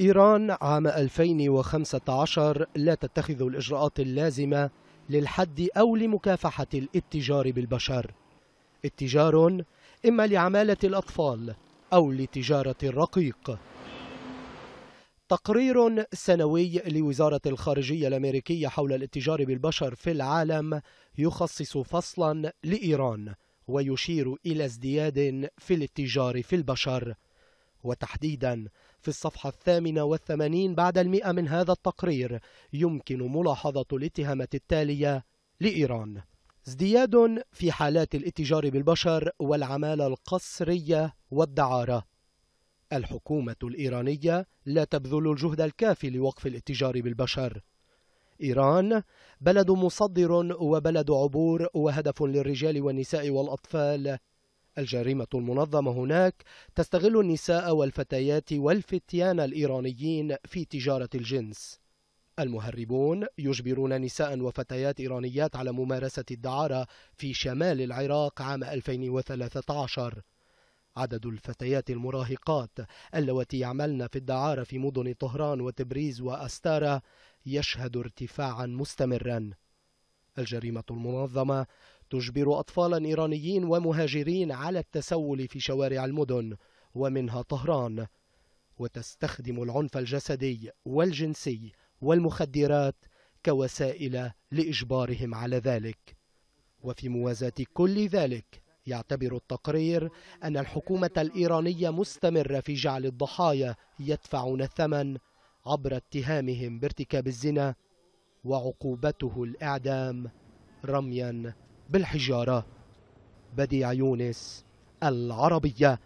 إيران عام 2015 لا تتخذ الإجراءات اللازمة للحد أو لمكافحة الاتجار بالبشر اتجار إما لعمالة الأطفال أو لتجارة الرقيق تقرير سنوي لوزارة الخارجية الأمريكية حول الاتجار بالبشر في العالم يخصص فصلا لإيران ويشير إلى ازدياد في الاتجار في البشر وتحديدا في الصفحة الثامنة والثمانين بعد المئة من هذا التقرير يمكن ملاحظة الاتهامات التالية لإيران ازدياد في حالات الاتجار بالبشر والعمالة القسرية والدعارة الحكومة الإيرانية لا تبذل الجهد الكافي لوقف الاتجار بالبشر إيران بلد مصدر وبلد عبور وهدف للرجال والنساء والأطفال الجريمة المنظمة هناك تستغل النساء والفتيات والفتيان الإيرانيين في تجارة الجنس المهربون يجبرون نساء وفتيات إيرانيات على ممارسة الدعارة في شمال العراق عام 2013 عدد الفتيات المراهقات اللواتي يعملن في الدعارة في مدن طهران وتبريز وأستارة يشهد ارتفاعا مستمرا الجريمة المنظمة تجبر أطفالا إيرانيين ومهاجرين على التسول في شوارع المدن ومنها طهران وتستخدم العنف الجسدي والجنسي والمخدرات كوسائل لإجبارهم على ذلك وفي موازاة كل ذلك يعتبر التقرير أن الحكومة الإيرانية مستمرة في جعل الضحايا يدفعون الثمن عبر اتهامهم بارتكاب الزنا وعقوبته الإعدام رميا بالحجارة بديع يونس العربية